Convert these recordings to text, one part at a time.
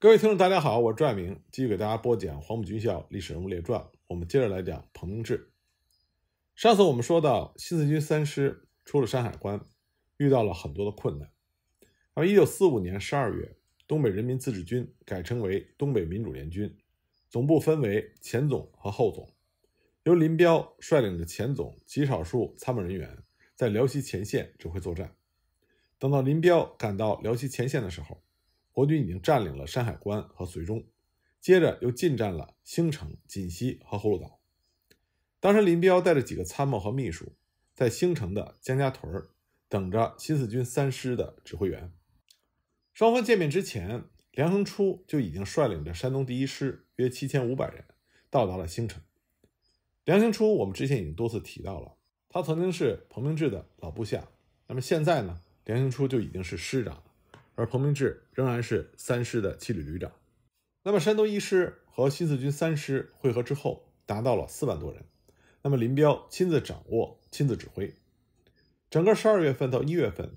各位听众，大家好，我是赵爱明，继续给大家播讲《黄埔军校历史人物列传》。我们接着来讲彭明志。上次我们说到，新四军三师出了山海关，遇到了很多的困难。而一九四五年十二月，东北人民自治军改称为东北民主联军，总部分为前总和后总，由林彪率领的前总极少数参谋人员在辽西前线指挥作战。等到林彪赶到辽西前线的时候，国军已经占领了山海关和绥中，接着又进占了兴城、锦西和葫芦岛。当时林彪带着几个参谋和秘书，在兴城的姜家屯等着新四军三师的指挥员。双方见面之前，梁兴初就已经率领着山东第一师约七千五百人到达了兴城。梁兴初，我们之前已经多次提到了，他曾经是彭明志的老部下。那么现在呢，梁兴初就已经是师长。而彭明志仍然是三师的七旅旅长。那么，山东一师和新四军三师会合之后，达到了四万多人。那么，林彪亲自掌握、亲自指挥。整个十二月份到一月份，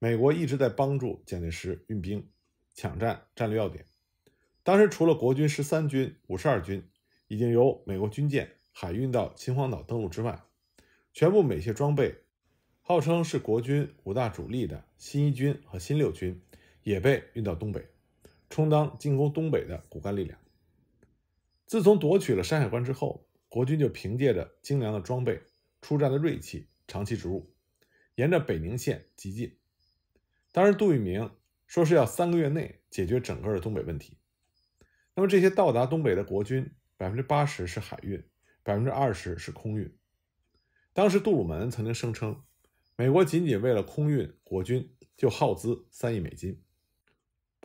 美国一直在帮助蒋介石运兵、抢占战略要点。当时，除了国军十三军、五十二军已经由美国军舰海运到秦皇岛登陆之外，全部美械装备，号称是国军五大主力的新一军和新六军。也被运到东北，充当进攻东北的骨干力量。自从夺取了山海关之后，国军就凭借着精良的装备、出战的锐气、长期植入，沿着北宁线急进。当时杜聿明说是要三个月内解决整个的东北问题。那么这些到达东北的国军，百分之八十是海运，百分之二十是空运。当时杜鲁门曾经声称，美国仅仅为了空运国军就耗资三亿美金。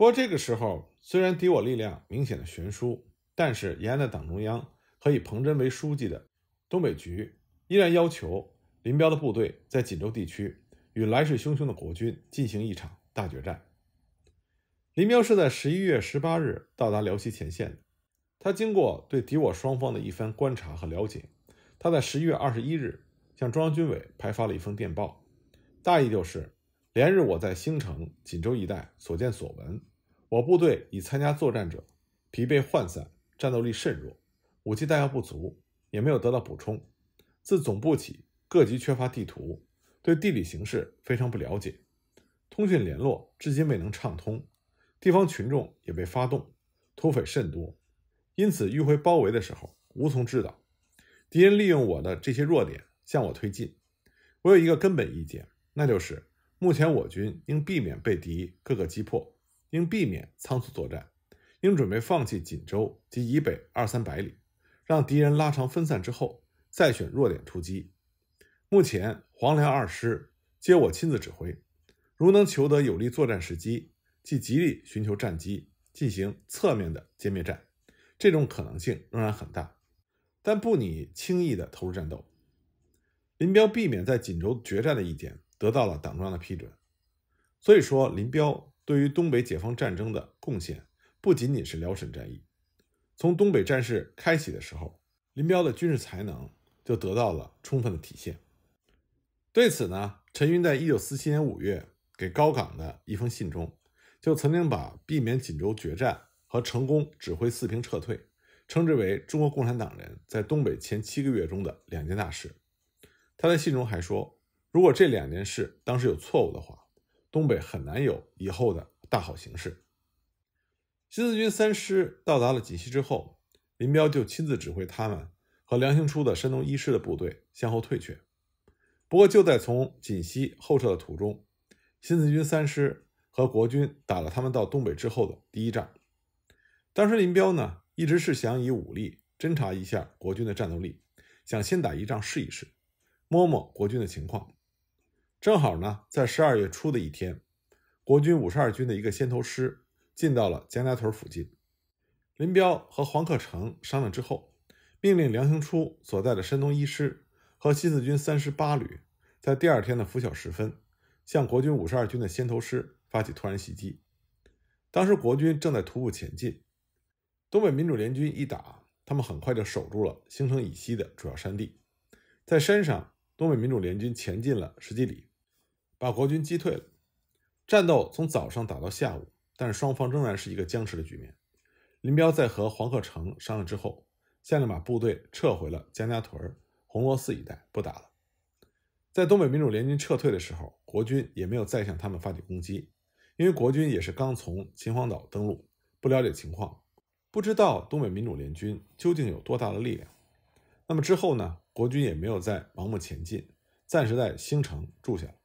不过这个时候，虽然敌我力量明显的悬殊，但是延安的党中央和以彭真为书记的东北局依然要求林彪的部队在锦州地区与来势汹汹的国军进行一场大决战。林彪是在十一月十八日到达辽西前线的，他经过对敌我双方的一番观察和了解，他在十一月二十一日向中央军委派发了一封电报，大意就是：连日我在兴城、锦州一带所见所闻。我部队已参加作战者疲惫涣散，战斗力甚弱，武器弹药不足，也没有得到补充。自总部起，各级缺乏地图，对地理形势非常不了解，通讯联络至今未能畅通，地方群众也被发动，土匪甚多，因此迂回包围的时候无从知道。敌人利用我的这些弱点向我推进。我有一个根本意见，那就是目前我军应避免被敌各个击破。应避免仓促作战，应准备放弃锦州及以北二三百里，让敌人拉长分散之后，再选弱点突击。目前黄梁二师皆我亲自指挥，如能求得有利作战时机，即极力寻求战机，进行侧面的歼灭战，这种可能性仍然很大，但不拟轻易的投入战斗。林彪避免在锦州决战的意见得到了党中央的批准，所以说林彪。对于东北解放战争的贡献，不仅仅是辽沈战役。从东北战事开启的时候，林彪的军事才能就得到了充分的体现。对此呢，陈云在一九四七年五月给高岗的一封信中，就曾经把避免锦州决战和成功指挥四平撤退，称之为中国共产党人在东北前七个月中的两件大事。他在信中还说，如果这两件事当时有错误的话。东北很难有以后的大好形势。新四军三师到达了锦西之后，林彪就亲自指挥他们和梁兴初的山东一师的部队向后退却。不过，就在从锦西后撤的途中，新四军三师和国军打了他们到东北之后的第一仗。当时，林彪呢一直是想以武力侦察一下国军的战斗力，想先打一仗试一试，摸摸国军的情况。正好呢，在十二月初的一天，国军五十二军的一个先头师进到了江家屯附近。林彪和黄克诚商量之后，命令梁兴初所在的山东一师和新四军三十八旅，在第二天的拂晓时分，向国军五十二军的先头师发起突然袭击。当时国军正在徒步前进，东北民主联军一打，他们很快就守住了兴城以西的主要山地。在山上，东北民主联军前进了十几里。把国军击退了，战斗从早上打到下午，但是双方仍然是一个僵持的局面。林彪在和黄克诚商量之后，下令把部队撤回了江家屯、红螺寺一带，不打了。在东北民主联军撤退的时候，国军也没有再向他们发起攻击，因为国军也是刚从秦皇岛登陆，不了解情况，不知道东北民主联军究竟有多大的力量。那么之后呢？国军也没有再盲目前进，暂时在兴城住下了。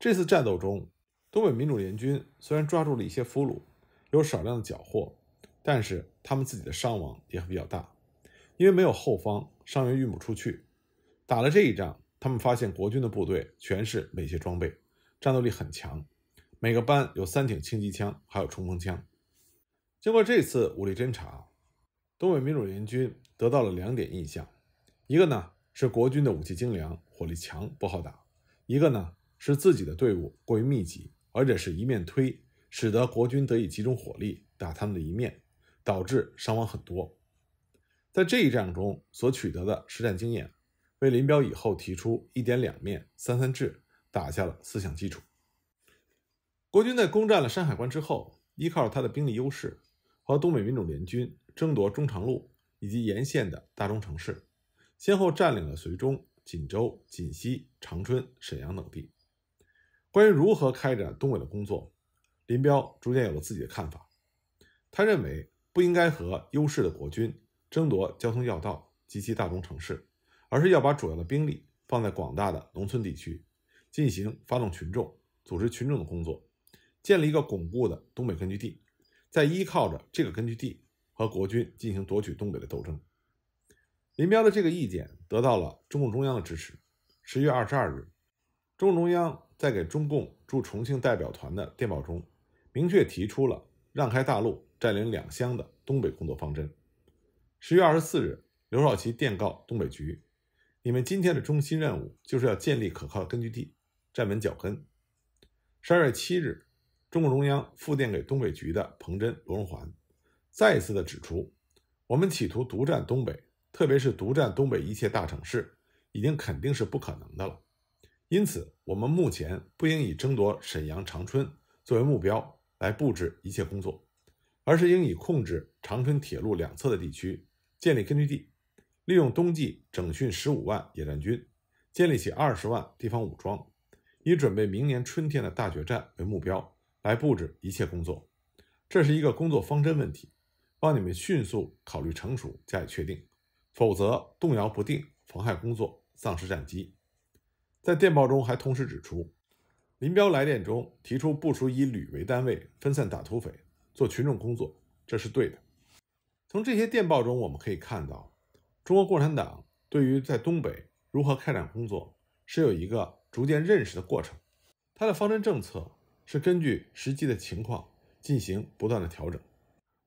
这次战斗中，东北民主联军虽然抓住了一些俘虏，有少量的缴获，但是他们自己的伤亡也比较大，因为没有后方，伤员运不出去。打了这一仗，他们发现国军的部队全是美械装备，战斗力很强，每个班有三挺轻机枪，还有冲锋枪。经过这次武力侦察，东北民主联军得到了两点印象：一个呢是国军的武器精良，火力强，不好打；一个呢。是自己的队伍过于密集，而且是一面推，使得国军得以集中火力打他们的一面，导致伤亡很多。在这一战中所取得的实战经验，为林彪以后提出“一点两面三三制”打下了思想基础。国军在攻占了山海关之后，依靠他的兵力优势，和东北民主联军争夺中长路以及沿线的大中城市，先后占领了绥中、锦州、锦西、长春、沈阳等地。关于如何开展东北的工作，林彪逐渐有了自己的看法。他认为不应该和优势的国军争夺交通要道及其大中城市，而是要把主要的兵力放在广大的农村地区，进行发动群众、组织群众的工作，建立一个巩固的东北根据地，再依靠着这个根据地和国军进行夺取东北的斗争。林彪的这个意见得到了中共中央的支持。十月二十二日，中共中央。在给中共驻重庆代表团的电报中，明确提出了让开大陆、占领两厢的东北工作方针。十月二十四日，刘少奇电告东北局：“你们今天的中心任务就是要建立可靠根据地，站稳脚跟。”十二月七日，中共中央复电给东北局的彭真、罗荣桓，再一次的指出：“我们企图独占东北，特别是独占东北一切大城市，已经肯定是不可能的了。”因此，我们目前不应以争夺沈阳、长春作为目标来布置一切工作，而是应以控制长春铁路两侧的地区，建立根据地，利用冬季整训十五万野战军，建立起二十万地方武装，以准备明年春天的大决战为目标来布置一切工作。这是一个工作方针问题，望你们迅速考虑成熟，加以确定，否则动摇不定，妨害工作，丧失战机。在电报中还同时指出，林彪来电中提出部署以旅为单位分散打土匪、做群众工作，这是对的。从这些电报中，我们可以看到，中国共产党对于在东北如何开展工作，是有一个逐渐认识的过程。它的方针政策是根据实际的情况进行不断的调整，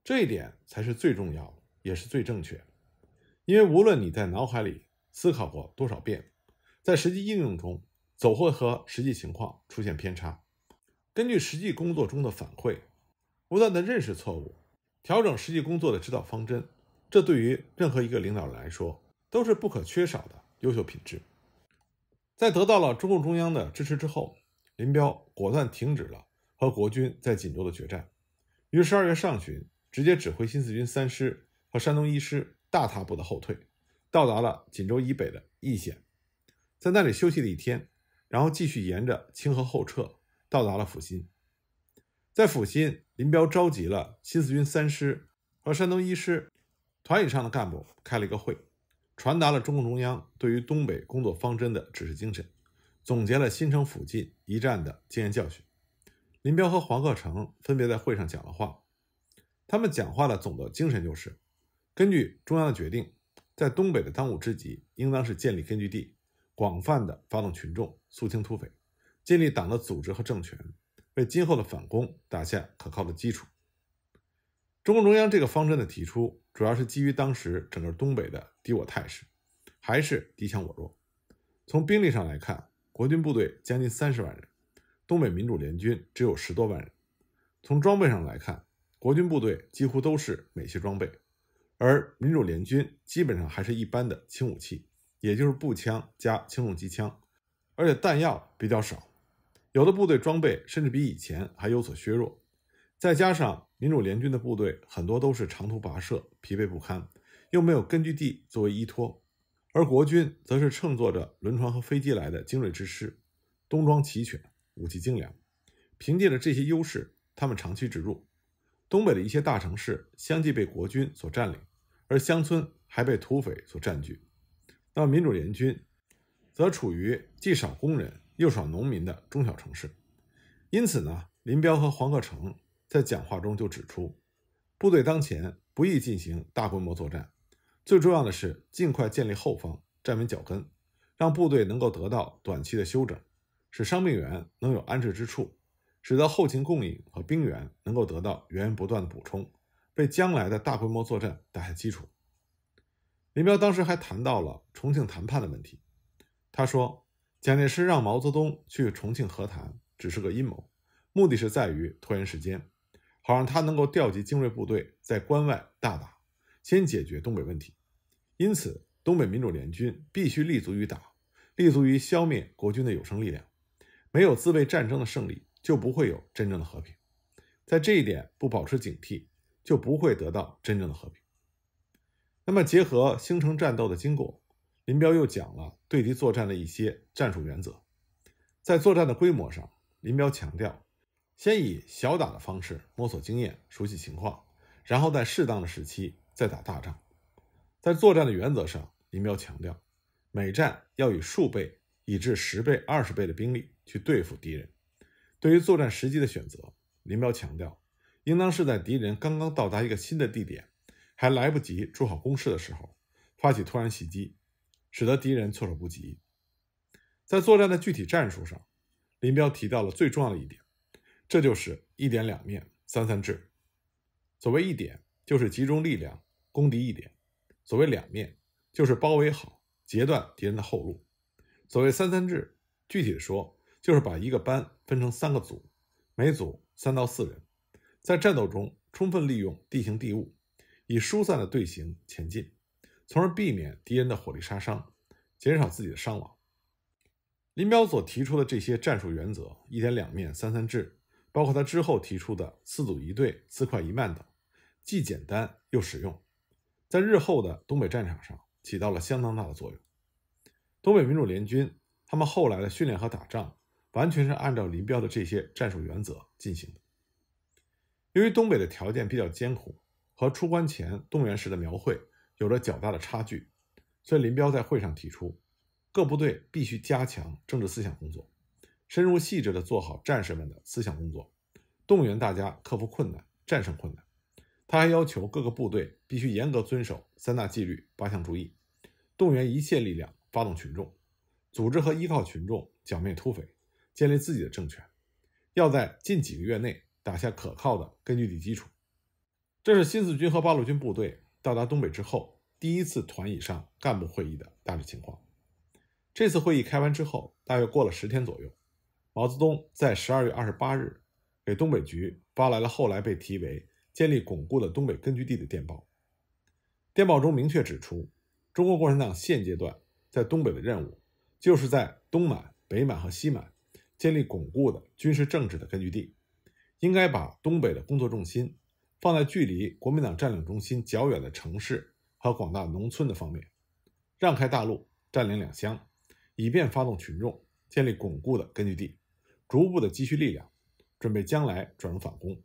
这一点才是最重要的，也是最正确。因为无论你在脑海里思考过多少遍。在实际应用中，总会和实际情况出现偏差。根据实际工作中的反馈，不断的认识错误，调整实际工作的指导方针，这对于任何一个领导人来说都是不可缺少的优秀品质。在得到了中共中央的支持之后，林彪果断停止了和国军在锦州的决战，于十二月上旬直接指挥新四军三师和山东一师大踏步的后退，到达了锦州以北的易县。在那里休息了一天，然后继续沿着清河后撤，到达了阜新。在阜新，林彪召集了新四军三师和山东一师团以上的干部开了一个会，传达了中共中央对于东北工作方针的指示精神，总结了新城附近一战的经验教训。林彪和黄克诚分别在会上讲了话，他们讲话的总的精神就是：根据中央的决定，在东北的当务之急应当是建立根据地。广泛的发动群众，肃清土匪，建立党的组织和政权，为今后的反攻打下可靠的基础。中共中央这个方针的提出，主要是基于当时整个东北的敌我态势，还是敌强我弱。从兵力上来看，国军部队将近三十万人，东北民主联军只有十多万人。从装备上来看，国军部队几乎都是美械装备，而民主联军基本上还是一般的轻武器。也就是步枪加轻重机枪，而且弹药比较少，有的部队装备甚至比以前还有所削弱。再加上民主联军的部队很多都是长途跋涉，疲惫不堪，又没有根据地作为依托，而国军则是乘坐着轮船和飞机来的精锐之师，冬装齐全，武器精良。凭借着这些优势，他们长驱直入，东北的一些大城市相继被国军所占领，而乡村还被土匪所占据。那么，民主联军则处于既少工人又少农民的中小城市，因此呢，林彪和黄克诚在讲话中就指出，部队当前不宜进行大规模作战，最重要的是尽快建立后方，站稳脚跟，让部队能够得到短期的休整，使伤病员能有安置之处，使得后勤供应和兵源能够得到源源不断的补充，为将来的大规模作战打下基础。林彪当时还谈到了重庆谈判的问题。他说：“蒋介石让毛泽东去重庆和谈，只是个阴谋，目的是在于拖延时间，好让他能够调集精锐部队在关外大打，先解决东北问题。因此，东北民主联军必须立足于打，立足于消灭国军的有生力量。没有自卫战争的胜利，就不会有真正的和平。在这一点不保持警惕，就不会得到真正的和平。”那么，结合星城战斗的经过，林彪又讲了对敌作战的一些战术原则。在作战的规模上，林彪强调，先以小打的方式摸索经验、熟悉情况，然后在适当的时期再打大仗。在作战的原则上，林彪强调，每战要以数倍、以至十倍、二十倍的兵力去对付敌人。对于作战时机的选择，林彪强调，应当是在敌人刚刚到达一个新的地点。还来不及筑好工事的时候，发起突然袭击，使得敌人措手不及。在作战的具体战术上，林彪提到了最重要的一点，这就是“一点两面三三制”。所谓“一点”，就是集中力量攻敌一点；所谓“两面”，就是包围好，截断敌人的后路；所谓“三三制”，具体的说，就是把一个班分成三个组，每组三到四人，在战斗中充分利用地形地物。以疏散的队形前进，从而避免敌人的火力杀伤，减少自己的伤亡。林彪所提出的这些战术原则，一点两面三三制，包括他之后提出的四组一队、四快一慢等，既简单又实用，在日后的东北战场上起到了相当大的作用。东北民主联军他们后来的训练和打仗，完全是按照林彪的这些战术原则进行的。由于东北的条件比较艰苦。和出关前动员时的描绘有着较大的差距，所以林彪在会上提出，各部队必须加强政治思想工作，深入细致地做好战士们的思想工作，动员大家克服困难，战胜困难。他还要求各个部队必须严格遵守三大纪律八项注意，动员一切力量，发动群众，组织和依靠群众剿灭土匪，建立自己的政权，要在近几个月内打下可靠的根据地基础。这是新四军和八路军部队到达东北之后第一次团以上干部会议的大致情况。这次会议开完之后，大约过了十天左右，毛泽东在十二月二十八日给东北局发来了后来被提为建立巩固的东北根据地的电报。电报中明确指出，中国共产党现阶段在东北的任务，就是在东满、北满和西满建立巩固的军事政治的根据地，应该把东北的工作重心。放在距离国民党占领中心较远的城市和广大农村的方面，让开大陆，占领两乡，以便发动群众，建立巩固的根据地，逐步的积蓄力量，准备将来转入反攻。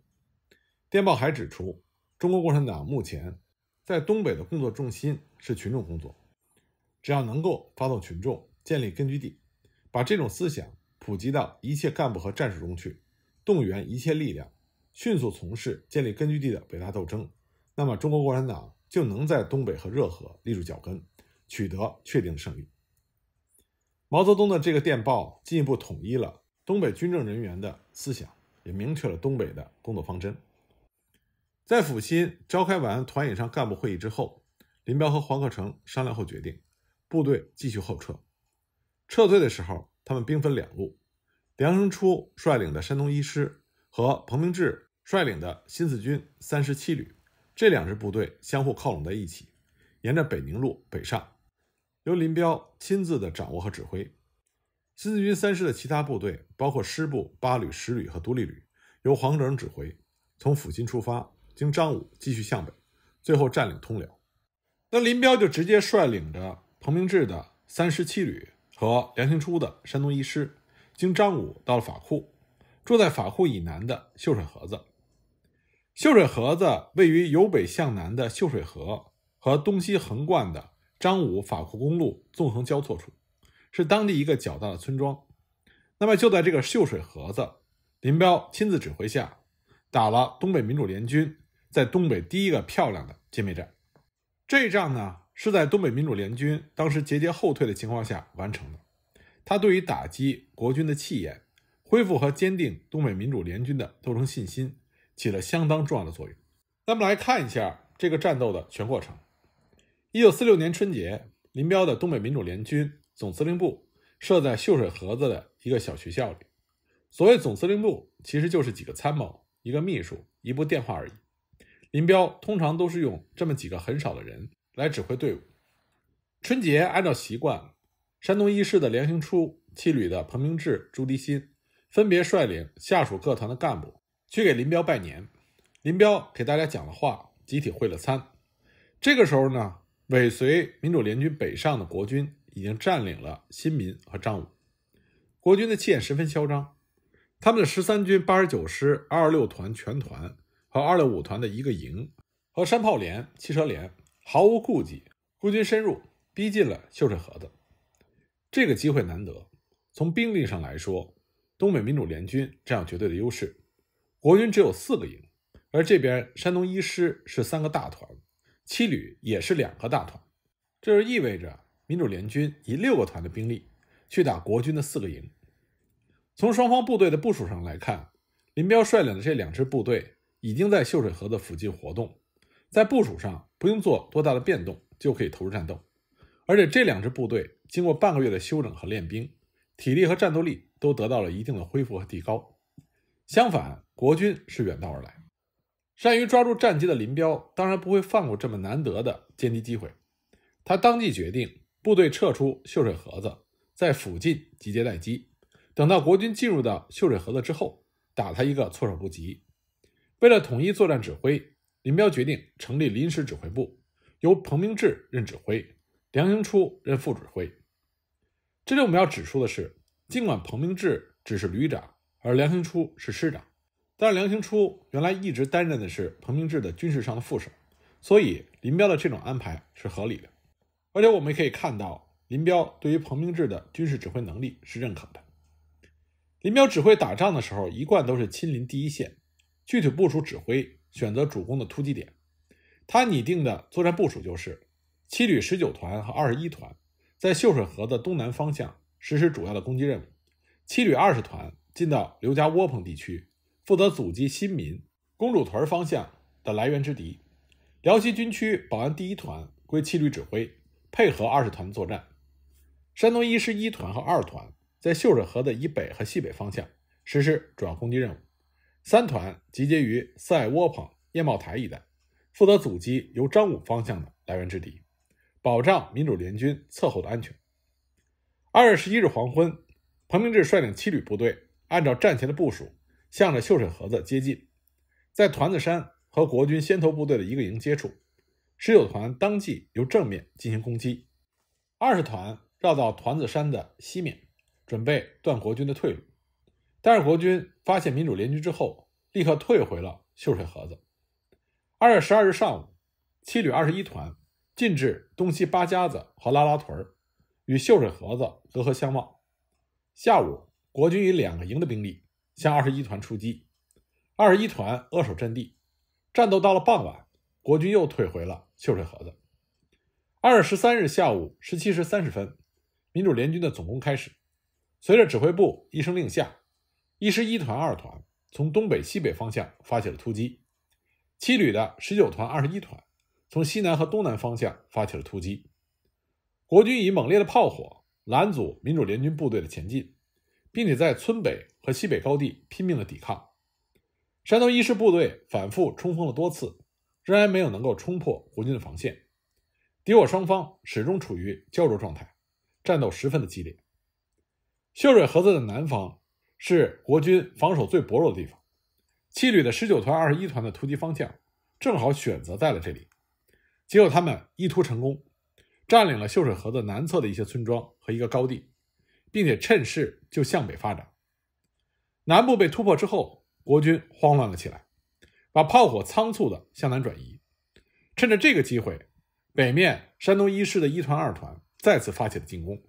电报还指出，中国共产党目前在东北的工作重心是群众工作，只要能够发动群众，建立根据地，把这种思想普及到一切干部和战士中去，动员一切力量。迅速从事建立根据地的伟大斗争，那么中国共产党就能在东北和热河立住脚跟，取得确定的胜利。毛泽东的这个电报进一步统一了东北军政人员的思想，也明确了东北的工作方针。在阜新召开完团以上干部会议之后，林彪和黄克诚商量后决定，部队继续后撤。撤退的时候，他们兵分两路，梁兴初率领的山东一师和彭明志。率领的新四军三十七旅，这两支部队相互靠拢在一起，沿着北宁路北上，由林彪亲自的掌握和指挥。新四军三师的其他部队，包括师部、八旅、十旅和独立旅，由黄峥指挥，从阜新出发，经张武继续向北，最后占领通辽。那林彪就直接率领着彭明志的三十七旅和梁兴初的山东一师，经张武到了法库，住在法库以南的秀水河子。秀水河子位于由北向南的秀水河和东西横贯的张武法库公路纵横交错处，是当地一个较大的村庄。那么就在这个秀水河子，林彪亲自指挥下，打了东北民主联军在东北第一个漂亮的歼灭战。这一仗呢，是在东北民主联军当时节节后退的情况下完成的。它对于打击国军的气焰，恢复和坚定东北民主联军的斗争信心。起了相当重要的作用。那么来看一下这个战斗的全过程。一九四六年春节，林彪的东北民主联军总司令部设在秀水河子的一个小学校里。所谓总司令部，其实就是几个参谋、一个秘书、一部电话而已。林彪通常都是用这么几个很少的人来指挥队伍。春节按照习惯，山东一师的梁兴初、七旅的彭明志、朱迪新分别率领下属各团的干部。去给林彪拜年，林彪给大家讲了话，集体会了餐。这个时候呢，尾随民主联军北上的国军已经占领了新民和彰武，国军的气焰十分嚣张。他们的十三军八十九师二六团全团和二六五团的一个营和山炮连、汽车连毫无顾忌，孤军深入，逼近了秀水河子。这个机会难得，从兵力上来说，东北民主联军占有绝对的优势。国军只有四个营，而这边山东一师是三个大团，七旅也是两个大团，这就意味着民主联军以六个团的兵力去打国军的四个营。从双方部队的部署上来看，林彪率领的这两支部队已经在秀水河的附近活动，在部署上不用做多大的变动就可以投入战斗，而且这两支部队经过半个月的休整和练兵，体力和战斗力都得到了一定的恢复和提高。相反，国军是远道而来，善于抓住战机的林彪当然不会放过这么难得的歼敌机会。他当即决定，部队撤出秀水河子，在附近集结待机，等到国军进入到秀水河子之后，打他一个措手不及。为了统一作战指挥，林彪决定成立临时指挥部，由彭明志任指挥，梁兴初任副指挥。这里我们要指出的是，尽管彭明志只是旅长，而梁兴初是师长。但是梁兴初原来一直担任的是彭明志的军事上的副手，所以林彪的这种安排是合理的。而且我们可以看到，林彪对于彭明志的军事指挥能力是认可的。林彪指挥打仗的时候，一贯都是亲临第一线，具体部署指挥，选择主攻的突击点。他拟定的作战部署就是：七旅十九团和二十一团在秀水河的东南方向实施主要的攻击任务，七旅二十团进到刘家窝棚地区。负责阻击新民公主屯方向的来源之敌，辽西军区保安第一团归七旅指挥，配合二十团作战。山东一师一团和二团在秀水河的以北和西北方向实施主要攻击任务，三团集结于赛窝棚、燕茂台一带，负责阻击由彰武方向的来源之敌，保障民主联军侧后的安全。二月十一日黄昏，彭明志率领七旅部队按照战前的部署。向着秀水河子接近，在团子山和国军先头部队的一个营接触，十九团当即由正面进行攻击，二十团绕到团子山的西面，准备断国军的退路。但是国军发现民主联军之后，立刻退回了秀水河子。二月十二日上午，七旅二十一团进至东西八家子和拉拉屯儿，与秀水河子隔河相望。下午，国军以两个营的兵力。向二十一团出击，二十一团扼守阵地，战斗到了傍晚，国军又退回了秀水河子。二十三日下午十七时三十分，民主联军的总攻开始。随着指挥部一声令下，一师一团、二团从东北、西北方向发起了突击；七旅的十九团、二十一团从西南和东南方向发起了突击。国军以猛烈的炮火拦阻民主联军部队的前进。并且在村北和西北高地拼命的抵抗，山东一师部队反复冲锋了多次，仍然没有能够冲破国军的防线。敌我双方始终处于胶着状态，战斗十分的激烈。秀水河子的南方是国军防守最薄弱的地方，七旅的十九团、二十一团的突击方向正好选择在了这里，结果他们一突成功，占领了秀水河子南侧的一些村庄和一个高地。并且趁势就向北发展。南部被突破之后，国军慌乱了起来，把炮火仓促的向南转移。趁着这个机会，北面山东一师的一团、二团再次发起了进攻，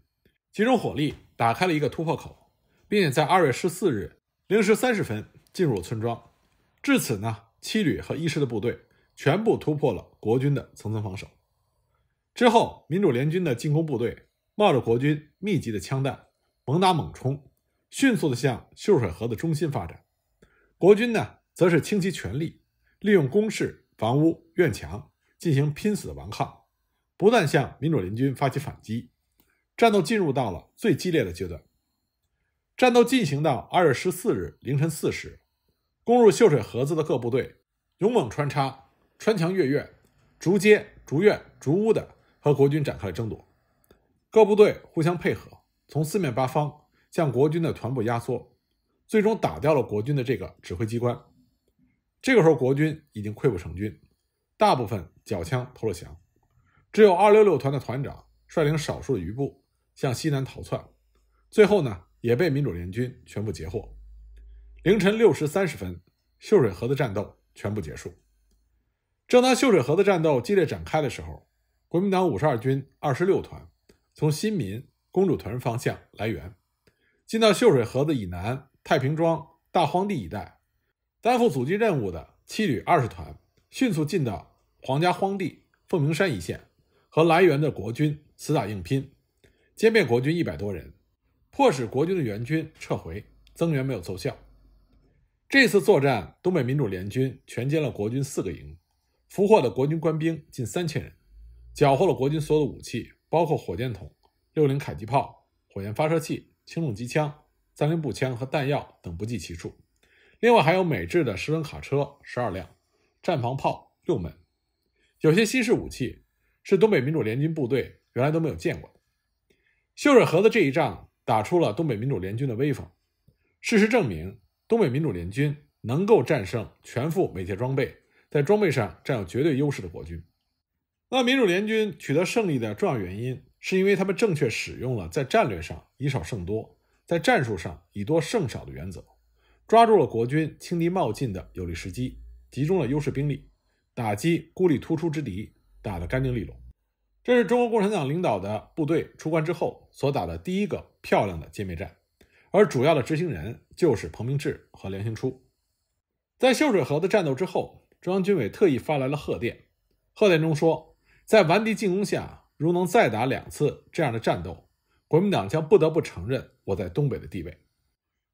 集中火力打开了一个突破口，并且在二月十四日零时三十分进入了村庄。至此呢，七旅和一师的部队全部突破了国军的层层防守。之后，民主联军的进攻部队冒着国军密集的枪弹。猛打猛冲，迅速地向秀水河的中心发展。国军呢，则是倾其全力，利用工事、房屋、院墙进行拼死的顽抗，不断向民主联军发起反击。战斗进入到了最激烈的阶段。战斗进行到二月十四日凌晨四时，攻入秀水河子的各部队勇猛穿插、穿墙越院，逐街、逐院、逐屋地和国军展开了争夺。各部队互相配合。从四面八方向国军的团部压缩，最终打掉了国军的这个指挥机关。这个时候，国军已经溃不成军，大部分缴枪投了降，只有二六六团的团长率领少数余部向西南逃窜，最后呢也被民主联军全部截获。凌晨六时三十分，秀水河的战斗全部结束。正当秀水河的战斗激烈展开的时候，国民党五十二军二十六团从新民。公主屯方向来援，进到秀水河子以南太平庄大荒地一带，担负阻击任务的七旅二十团迅速进到皇家荒地凤鸣山一线，和来援的国军死打硬拼，歼灭国军一百多人，迫使国军的援军撤回，增援没有奏效。这次作战，东北民主联军全歼了国军四个营，俘获的国军官兵近三千人，缴获了国军所有的武器，包括火箭筒。六零迫击炮、火焰发射器、轻重机枪、三零步枪和弹药等不计其数。另外还有美制的十轮卡车十二辆、战防炮六门。有些新式武器是东北民主联军部队原来都没有见过的。秀水河的这一仗打出了东北民主联军的威风。事实证明，东北民主联军能够战胜全副美械装备，在装备上占有绝对优势的国军。那民主联军取得胜利的重要原因？是因为他们正确使用了在战略上以少胜多，在战术上以多胜少的原则，抓住了国军轻敌冒进的有利时机，集中了优势兵力，打击孤立突出之敌，打得干净利落。这是中国共产党领导的部队出关之后所打的第一个漂亮的歼灭战，而主要的执行人就是彭明志和梁兴初。在秀水河的战斗之后，中央军委特意发来了贺电，贺电中说，在顽敌进攻下。如能再打两次这样的战斗，国民党将不得不承认我在东北的地位。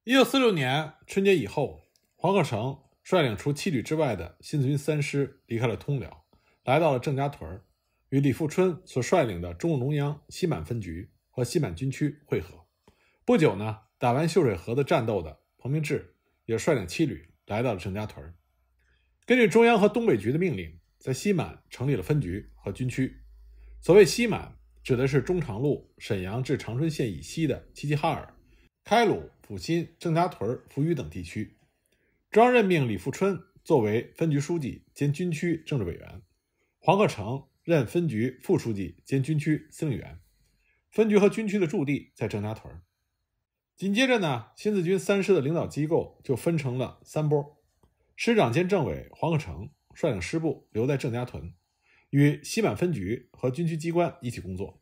一九四六年春节以后，黄克诚率领除七旅之外的新四军三师离开了通辽，来到了郑家屯，与李富春所率领的中共中央西满分局和西满军区会合。不久呢，打完秀水河的战斗的彭明志也率领七旅来到了郑家屯，根据中央和东北局的命令，在西满成立了分局和军区。所谓西满，指的是中长路沈阳至长春线以西的齐齐哈尔、开鲁、阜新、郑家屯、扶余等地区。中央任命李富春作为分局书记兼军区政治委员，黄克诚任分局副书记兼军区司令员。分局和军区的驻地在郑家屯。紧接着呢，新四军三师的领导机构就分成了三波，师长兼政委黄克诚率领师部留在郑家屯。与西满分局和军区机关一起工作，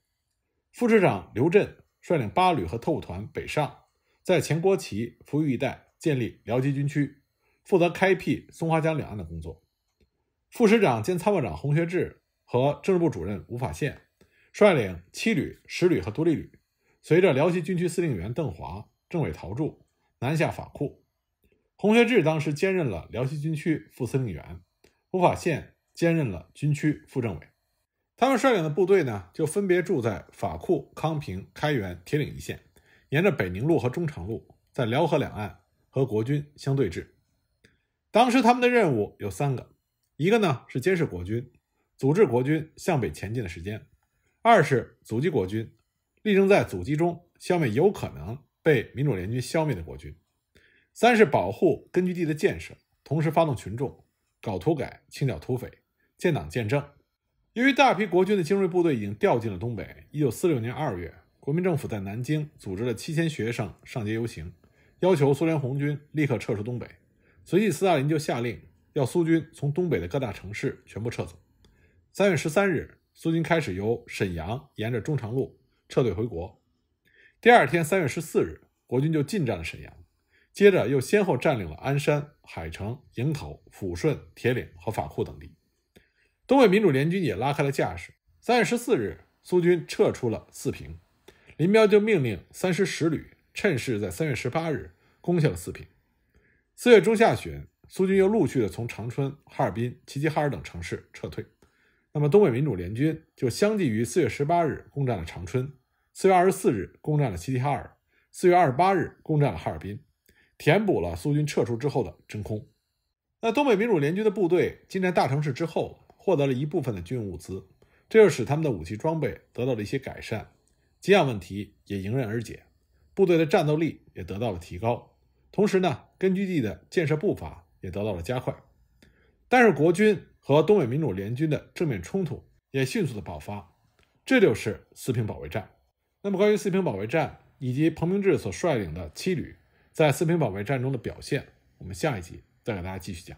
副师长刘震率领八旅和特务团北上，在前郭旗、扶余一带建立辽西军区，负责开辟松花江两岸的工作。副师长兼参谋长洪学智和政治部主任吴法宪，率领七旅、十旅和独立旅，随着辽西军区司令员邓华、政委陶铸南下法库。洪学智当时兼任了辽西军区副司令员，吴法宪。兼任了军区副政委，他们率领的部队呢，就分别住在法库、康平、开原、铁岭一线，沿着北宁路和中长路，在辽河两岸和国军相对峙。当时他们的任务有三个：一个呢是监视国军，组织国军向北前进的时间；二是阻击国军，力争在阻击中消灭有可能被民主联军消灭的国军；三是保护根据地的建设，同时发动群众搞土改，清剿土匪。建党建政，由于大批国军的精锐部队已经调进了东北，一九四六年二月，国民政府在南京组织了七千学生上街游行，要求苏联红军立刻撤出东北。随即，斯大林就下令要苏军从东北的各大城市全部撤走。三月十三日，苏军开始由沈阳沿着中长路撤退回国。第二天，三月十四日，国军就进占了沈阳，接着又先后占领了鞍山、海城、营口、抚顺、铁岭和法库等地。东北民主联军也拉开了架势。三月十四日，苏军撤出了四平，林彪就命令三师十旅趁势在三月十八日攻下了四平。四月中下旬，苏军又陆续的从长春、哈尔滨、齐齐哈尔等城市撤退。那么，东北民主联军就相继于四月十八日攻占了长春，四月二十四日攻占了齐齐哈尔，四月二十八日攻占了哈尔滨，填补了苏军撤出之后的真空。那东北民主联军的部队进占大城市之后。获得了一部分的军用物资，这就使他们的武器装备得到了一些改善，给养问题也迎刃而解，部队的战斗力也得到了提高。同时呢，根据地的建设步伐也得到了加快。但是国军和东北民主联军的正面冲突也迅速的爆发，这就是四平保卫战。那么关于四平保卫战以及彭明志所率领的七旅在四平保卫战中的表现，我们下一集再给大家继续讲。